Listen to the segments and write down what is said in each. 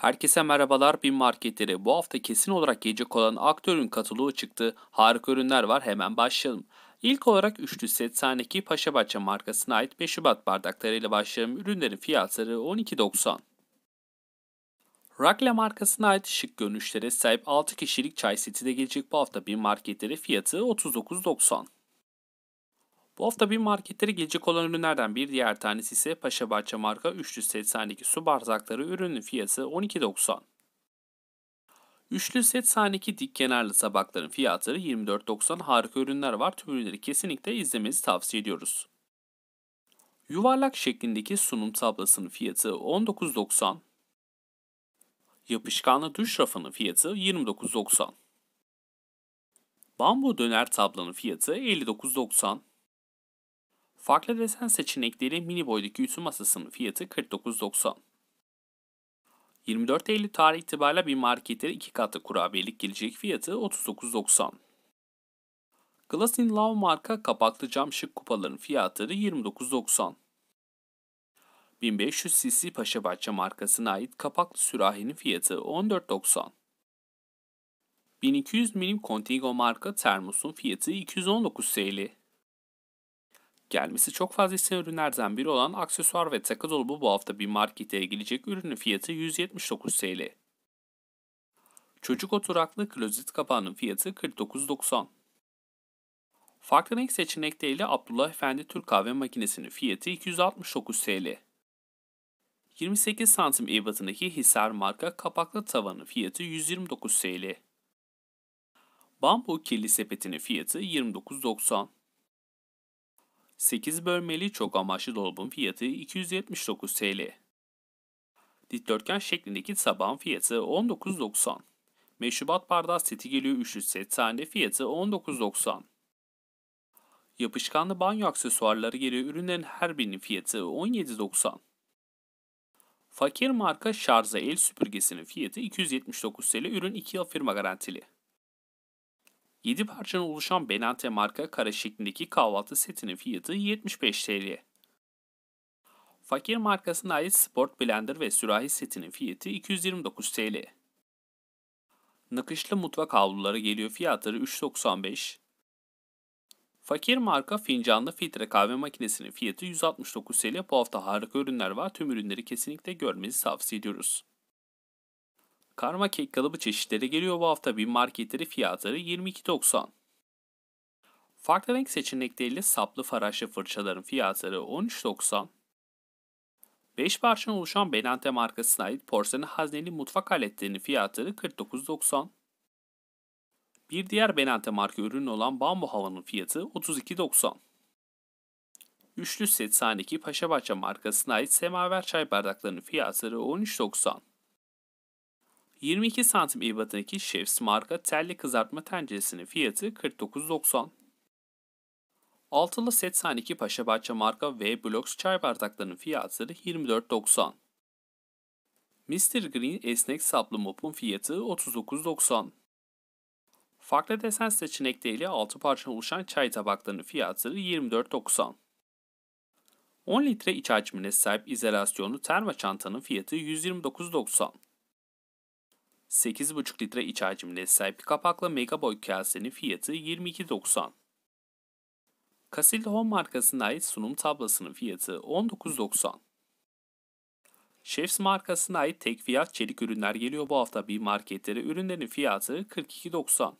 Herkese merhabalar Bin Marketleri. Bu hafta kesin olarak gelecek olan aktörün katılığı çıktı. Harika ürünler var hemen başlayalım. İlk olarak üçlü set sahneki Paşabahçe markasına ait 5 Şubat bardaklarıyla başlayalım. Ürünlerin fiyatları 12.90. Rakle markasına ait şık görünüşlere sahip 6 kişilik çay seti de gelecek bu hafta bin marketleri fiyatı 39.90. Bu hafta bir marketlere gelecek olan ürünlerden bir diğer tanesi ise Paşa bahçe marka 382 su bardakları ürünün fiyatı 12.90. Üçlü set sahneki dik kenarlı sabakların fiyatları 24.90 harika ürünler var. Tüm ürünleri kesinlikle izlemenizi tavsiye ediyoruz. Yuvarlak şeklindeki sunum tablasının fiyatı 19.90. Yapışkanlı duş rafının fiyatı 29.90. Bambu döner tablanın fiyatı 59.90. Farklı desen seçenekleri mini boydaki ütü masasının fiyatı 49.90. 24 Eylül tarih itibariyle bir markette iki katlı kurabiyelik gelecek fiyatı 39.90. Glass in Love marka kapaklı cam şık kupaların fiyatları 29.90. 1500 cc Paşabahçe markasına ait kapaklı sürahinin fiyatı 14.90. 1200 milim Contigo marka termosun fiyatı 219 TL. Gelmesi çok fazla istenen ürünlerden biri olan aksesuar ve takı dolabı bu hafta bir markete gelecek ürünün fiyatı 179 TL. Çocuk oturaklı klozet kapağının fiyatı 49.90. Farklı renk seçenekte Abdullah Efendi Türk kahve makinesinin fiyatı 269 TL. 28 santim ebatındaki Hisar marka kapaklı tavanın fiyatı 129 TL. Bambu kirli sepetinin fiyatı 29.90. 8 bölmeli çok amaçlı dolabın fiyatı 279 TL. Dikdörtgen şeklindeki sabahın fiyatı 19.90. Meşrubat bardağı seti geliyor 300 set tane fiyatı 19.90. Yapışkanlı banyo aksesuarları geliyor ürünlerin her birinin fiyatı 17.90. Fakir marka şarja el süpürgesinin fiyatı 279 TL ürün 2 yıl firma garantili. 7 parçanın oluşan Benante marka kare şeklindeki kahvaltı setinin fiyatı 75 TL. Fakir markasına ait Sport Blender ve sürahi setinin fiyatı 229 TL. Nakışlı mutfak havluları geliyor fiyatları 3.95. Fakir marka fincanlı filtre kahve makinesinin fiyatı 169 TL. Bu hafta harika ürünler var. Tüm ürünleri kesinlikle görmenizi tavsiye ediyoruz. Karma kek kalıbı çeşitleri geliyor bu hafta Bir marketleri fiyatları 22.90. Farklı renk seçenekleriyle saplı faraşlı fırçaların fiyatları 13.90. 5 parçadan oluşan Benante markasına ait porselen hazneli mutfak aletlerinin fiyatları 49.90. Bir diğer Benante marka ürünü olan Bambu Havan'ın fiyatı 32.90. Üçlü set sahneki Paşabahçe markasına ait semaver çay bardaklarının fiyatları 13.90. 22 santim ibatındaki Chef's marka telli kızartma tenceresinin fiyatı 49.90. Altılı set Saniki Paşabahçe marka V Blocks çay bardaklarının fiyatları 24.90. Mr. Green esnek saplı mopun fiyatı 39.90. Farklı desen seçenekleriyle 6 parça oluşan çay tabaklarının fiyatları 24.90. 10 litre iç hacmine sahip izolasyonlu termo çantanın fiyatı 129.90. 8,5 litre iç hacimli sahip kapaklı Mega Boy kasenin fiyatı 22.90. Casilda Home markasına ait sunum tablasının fiyatı 19.90. Chefs markasına ait tek fiyat çelik ürünler geliyor bu hafta bir marketlere. Ürünlerin fiyatı 42.90.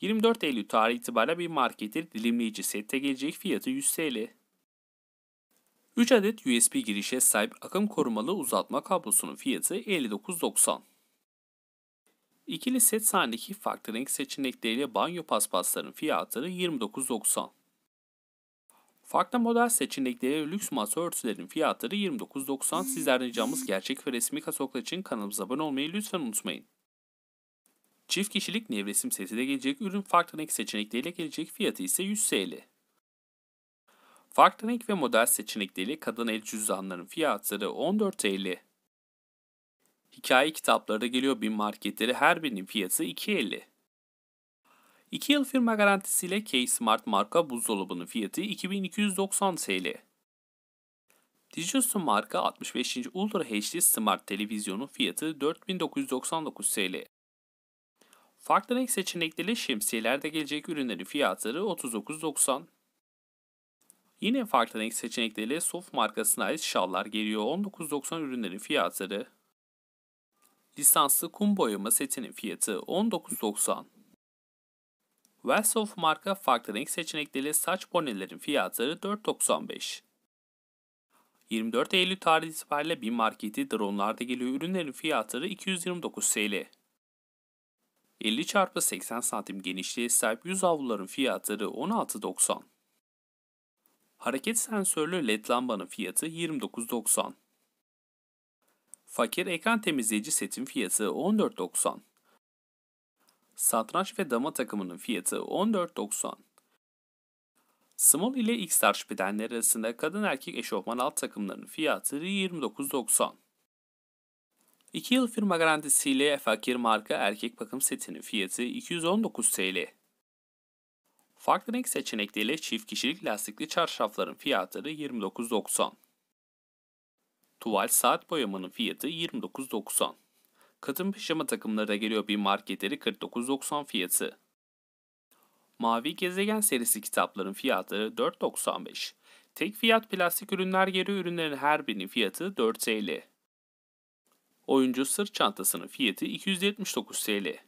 24 Eylül tarih itibariyle bir marketin dilimleyici sette gelecek fiyatı 100 TL. 3 adet USB girişe sahip akım korumalı uzatma kablosunun fiyatı 59.90. İkili set sahnedeki farklı renk seçenekleriyle banyo paspaslarının fiyatları 29.90. Farklı model seçenekleri ve lüks masa örtülerinin fiyatları 29.90. Sizlerden ricamız gerçek ve resmi kasoklar için kanalımıza abone olmayı lütfen unutmayın. Çift kişilik nevresim seti de gelecek ürün farklı renk seçenekleriyle gelecek fiyatı ise 100 TL. Farklı renk ve model seçenekleri kadın el cüzdanların fiyatları 14 TL. Hikaye kitapları da geliyor bin marketleri her birinin fiyatı 2.50. 2 yıl firma garantisiyle K-Smart marka buzdolabının fiyatı 2290 TL. Digison marka 65. Ultra HD Smart televizyonun fiyatı 4999 TL. Farklı renk seçenekleri şemsiyelerde gelecek ürünlerin fiyatları 39.90 Yine farklı renk seçenekleriyle Sof markasına ait şallar geliyor. 19.90 ürünlerin fiyatları. Lisanslı kum boyama setinin fiyatı 19.90. Welsof marka farklı renk seçenekleriyle saç bonelerin fiyatları 4.95. 24 Eylül tarihi itibariyle bir marketi dronlarda geliyor ürünlerin fiyatları 229 TL. 50 x 80 santim genişliğe sahip yüz havluların fiyatları 16.90. Hareket sensörlü led lambanın fiyatı 29.90. Fakir ekran temizleyici setin fiyatı 14.90. Satranç ve dama takımının fiyatı 14.90. Small ile X-Large bedenleri arasında kadın erkek eşofman alt takımlarının fiyatı 29.90. 2 yıl firma garantisiyle fakir marka erkek bakım setinin fiyatı 219 TL. Farklı renk seçenekleriyle çift kişilik lastikli çarşafların fiyatları 29.90. Tuval saat boyamanın fiyatı 29.90. Katın pijama takımları da geliyor bir marketleri 49.90 fiyatı. Mavi Gezegen serisi kitapların fiyatları 4.95. Tek fiyat plastik ürünler geri ürünlerin her birinin fiyatı 4 TL. Oyuncu sırt çantasının fiyatı 279 TL.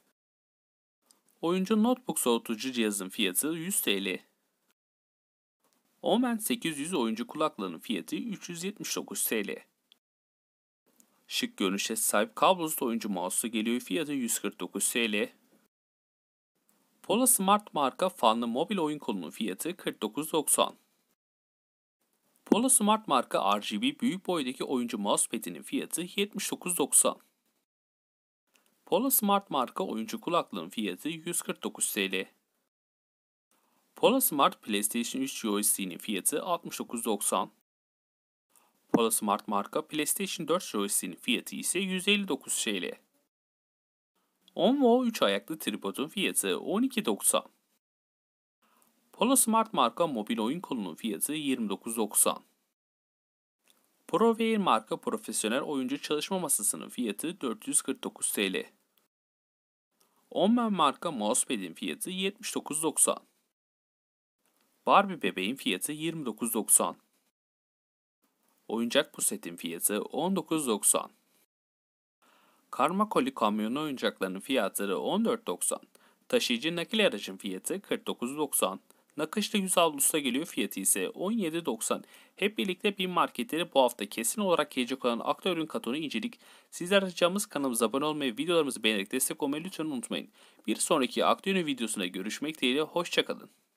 Oyuncu notebook soğutucu cihazın fiyatı 100 TL. Omen 800 oyuncu kulaklığının fiyatı 379 TL. Şık görünüşe sahip kablosuz oyuncu mouse'u geliyor fiyatı 149 TL. Pola Smart marka fanlı mobil oyun kolunun fiyatı 49.90. Pola Smart marka RGB büyük boydaki oyuncu mousepad'inin fiyatı 79.90. Pola Smart marka oyuncu kulaklığın fiyatı 149 TL. Pola Smart PlayStation 3 joystick'inin fiyatı 69.90. Pola Smart marka PlayStation 4 joystick'inin fiyatı ise 159 TL. Onvo 3 ayaklı tripodun fiyatı 12.90. Polo Smart marka mobil oyun kolunun fiyatı 29.90. ProVeir marka profesyonel oyuncu çalışma masasının fiyatı 449 TL. Onmen marka mousepad'in fiyatı 79.90. Barbie bebeğin fiyatı 29.90. Oyuncak posetin fiyatı 19.90. Karma koli kamyonu oyuncaklarının fiyatları 14.90. Taşıyıcı nakil aracın fiyatı 49.90. Nakışlı 100 avlusta geliyor fiyatı ise 17.90. Hep birlikte bin marketleri bu hafta kesin olarak gelecek olan akla ürün katonu incelik. Sizler açacağımız kanalımıza abone olmayı, videolarımızı beğenerek destek olmayı lütfen unutmayın. Bir sonraki akla ürün videosuna görüşmek dileğiyle, hoşçakalın.